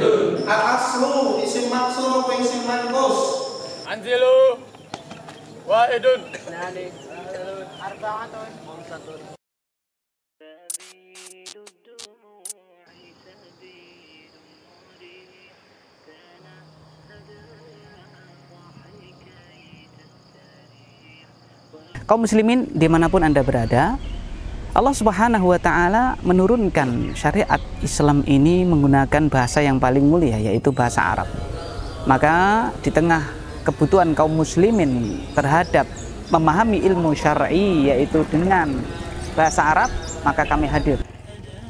Al aslu isim apa Kaum muslimin dimanapun Anda berada, Allah Subhanahu wa taala menurunkan syariat Islam ini menggunakan bahasa yang paling mulia yaitu bahasa Arab. Maka di tengah kebutuhan kaum muslimin terhadap memahami ilmu syar'i yaitu dengan bahasa Arab, maka kami hadir.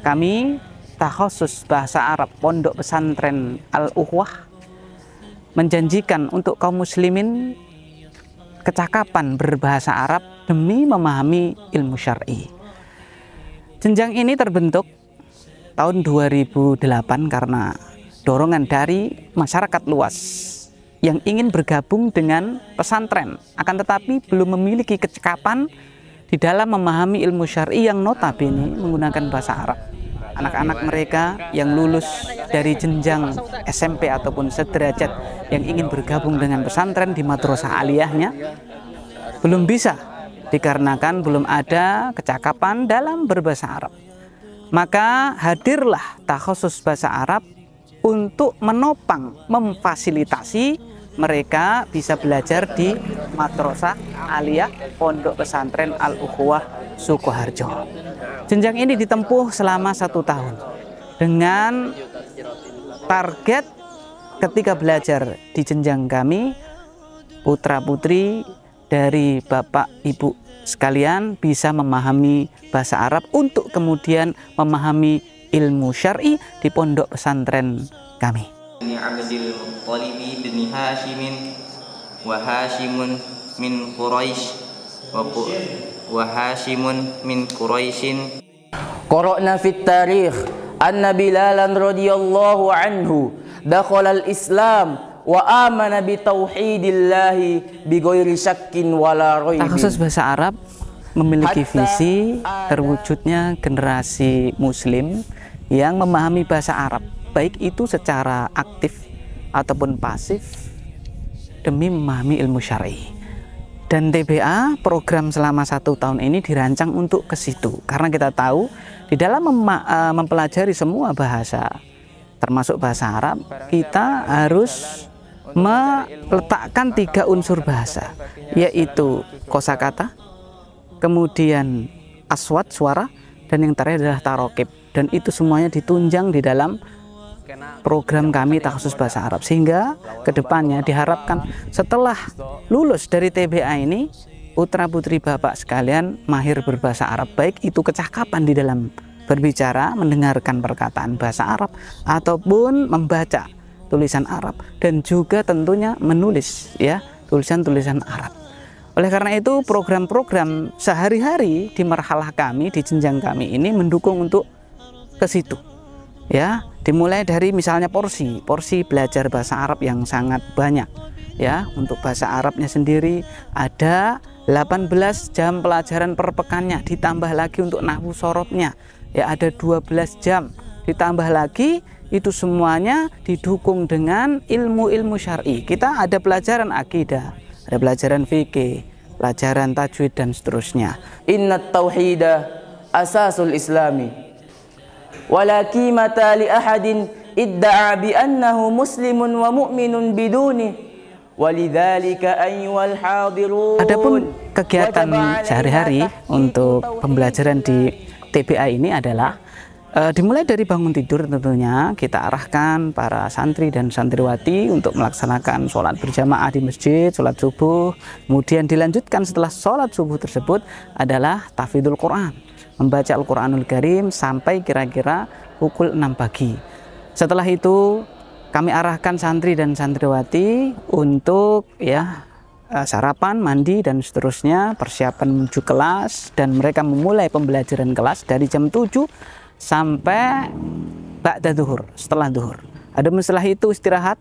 Kami khusus bahasa Arab Pondok Pesantren Al-Uhwah menjanjikan untuk kaum muslimin kecakapan berbahasa Arab demi memahami ilmu syar'i. Jenjang ini terbentuk tahun 2008 karena dorongan dari masyarakat luas yang ingin bergabung dengan pesantren akan tetapi belum memiliki kecekapan di dalam memahami ilmu syar'i yang notabene menggunakan bahasa Arab. Anak-anak mereka yang lulus dari jenjang SMP ataupun sederajat yang ingin bergabung dengan pesantren di madrasah aliyahnya belum bisa dikarenakan belum ada kecakapan dalam berbahasa Arab. Maka hadirlah takhusus bahasa Arab untuk menopang, memfasilitasi mereka bisa belajar di Matrosah aliyah pondok pesantren al ukhwah Sukoharjo. Jenjang ini ditempuh selama satu tahun dengan target ketika belajar di jenjang kami putra putri dari Bapak Ibu sekalian bisa memahami bahasa Arab untuk kemudian memahami ilmu syar'i di pondok pesantren kami. Ini Abdul Muttalibi bin Hashimin wa min Quraisy wa, wa Hashimun min Quraisyin. Qara'na fit tarikh anna Bilalan radhiyallahu anhu dakhala al-Islam wa amana bi tauhidillahi bi ghairi syakkin wala raib. Khusus bahasa Arab memiliki visi terwujudnya generasi muslim yang memahami bahasa Arab baik itu secara aktif ataupun pasif demi memahami ilmu syar'i. Dan TBA program selama satu tahun ini dirancang untuk ke situ karena kita tahu di dalam e, mempelajari semua bahasa termasuk bahasa Arab kita harus meletakkan tiga unsur bahasa, yaitu kosakata, kemudian aswat suara, dan yang terakhir adalah tarokib. Dan itu semuanya ditunjang di dalam program kami takhusus bahasa Arab sehingga kedepannya diharapkan setelah lulus dari TBA ini putra putri bapak sekalian mahir berbahasa Arab baik itu kecakapan di dalam berbicara mendengarkan perkataan bahasa Arab ataupun membaca tulisan Arab dan juga tentunya menulis ya tulisan-tulisan Arab. Oleh karena itu program-program sehari-hari di marhalah kami di jenjang kami ini mendukung untuk ke situ. Ya, dimulai dari misalnya porsi, porsi belajar bahasa Arab yang sangat banyak. Ya, untuk bahasa Arabnya sendiri ada 18 jam pelajaran per pekannya ditambah lagi untuk nahwu sorotnya ya ada 12 jam ditambah lagi itu semuanya didukung dengan ilmu-ilmu syar'i. Kita ada pelajaran akidah, ada pelajaran fikih, pelajaran tajwid dan seterusnya. Inna tauhida asasul islami. Walaki mata li ahadin idda'a bi annahu muslimun wa mu'minun biduni. Adapun kegiatan sehari-hari untuk pembelajaran di TBA ini adalah Eh, dimulai dari bangun tidur tentunya kita arahkan para santri dan santriwati untuk melaksanakan sholat berjamaah di masjid, sholat subuh. Kemudian dilanjutkan setelah sholat subuh tersebut adalah tafidul Quran, membaca Al-Quranul Karim sampai kira-kira pukul 6 pagi. Setelah itu kami arahkan santri dan santriwati untuk ya eh, sarapan, mandi, dan seterusnya, persiapan menuju kelas, dan mereka memulai pembelajaran kelas dari jam 7 sampai ba'da duhur, setelah duhur. Ada setelah itu istirahat,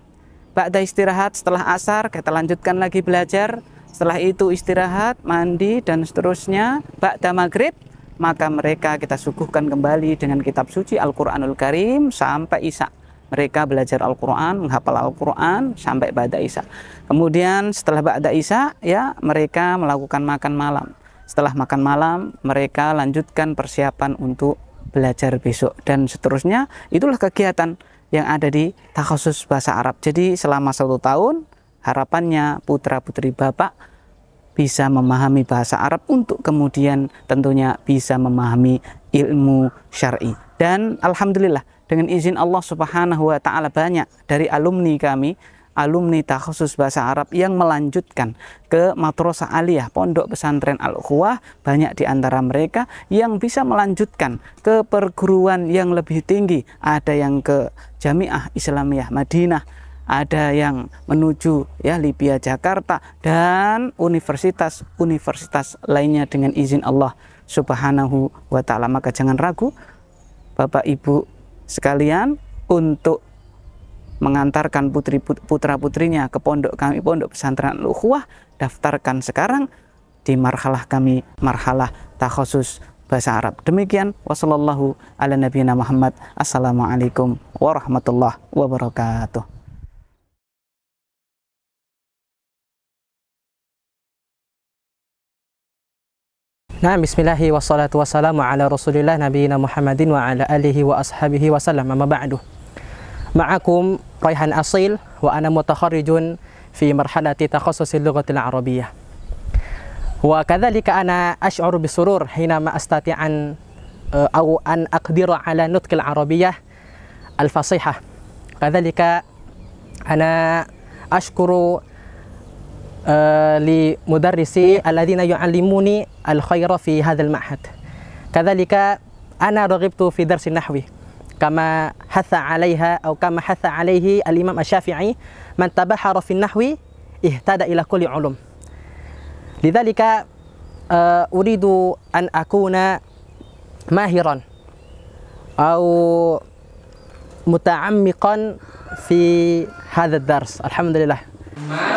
ba'da istirahat setelah asar kita lanjutkan lagi belajar, setelah itu istirahat, mandi dan seterusnya, ba'da maghrib maka mereka kita suguhkan kembali dengan kitab suci Al-Quranul Karim sampai Isa. Mereka belajar Al-Quran, menghafal Al-Quran sampai Ba'da Isa. Kemudian setelah Ba'da Isa, ya mereka melakukan makan malam. Setelah makan malam, mereka lanjutkan persiapan untuk belajar besok dan seterusnya itulah kegiatan yang ada di takhusus bahasa Arab jadi selama satu tahun harapannya putra putri bapak bisa memahami bahasa Arab untuk kemudian tentunya bisa memahami ilmu syar'i dan alhamdulillah dengan izin Allah Subhanahu wa taala banyak dari alumni kami alumni takhusus bahasa Arab yang melanjutkan ke matrosa aliyah pondok pesantren al khuwah banyak di antara mereka yang bisa melanjutkan ke perguruan yang lebih tinggi ada yang ke Jamiah Islamiyah Madinah ada yang menuju ya Libya Jakarta dan universitas-universitas lainnya dengan izin Allah Subhanahu wa taala maka jangan ragu Bapak Ibu sekalian untuk mengantarkan putri putra putrinya ke pondok kami pondok pesantren Luhuah daftarkan sekarang di marhalah kami marhalah takhusus bahasa Arab demikian wassalamu ala nabiyina Muhammad assalamualaikum warahmatullahi wabarakatuh Nah, bismillahi wassalatu wassalamu ala rasulillah nabiyina Muhammadin wa ala alihi wa ashabihi wa salam. amma ba'du. معكم ريحان أصيل وأنا متخرج في مرحلة تخصص اللغة العربية وكذلك أنا أشعر بسرور حينما أستطيع أن أو أن أقدر على نطق العربية الفصيحة كذلك أنا أشكر آه، لمدرسي الذين يعلموني الخير في هذا المعهد كذلك أنا رغبت في درس النحو كما حث عليها أو كما حث عليه الإمام الشافعي من تبحر في النحو اهتدى إلى كل علوم لذلك آه، أريد أن أكون ماهرا أو متعمقا في هذا الدرس الحمد لله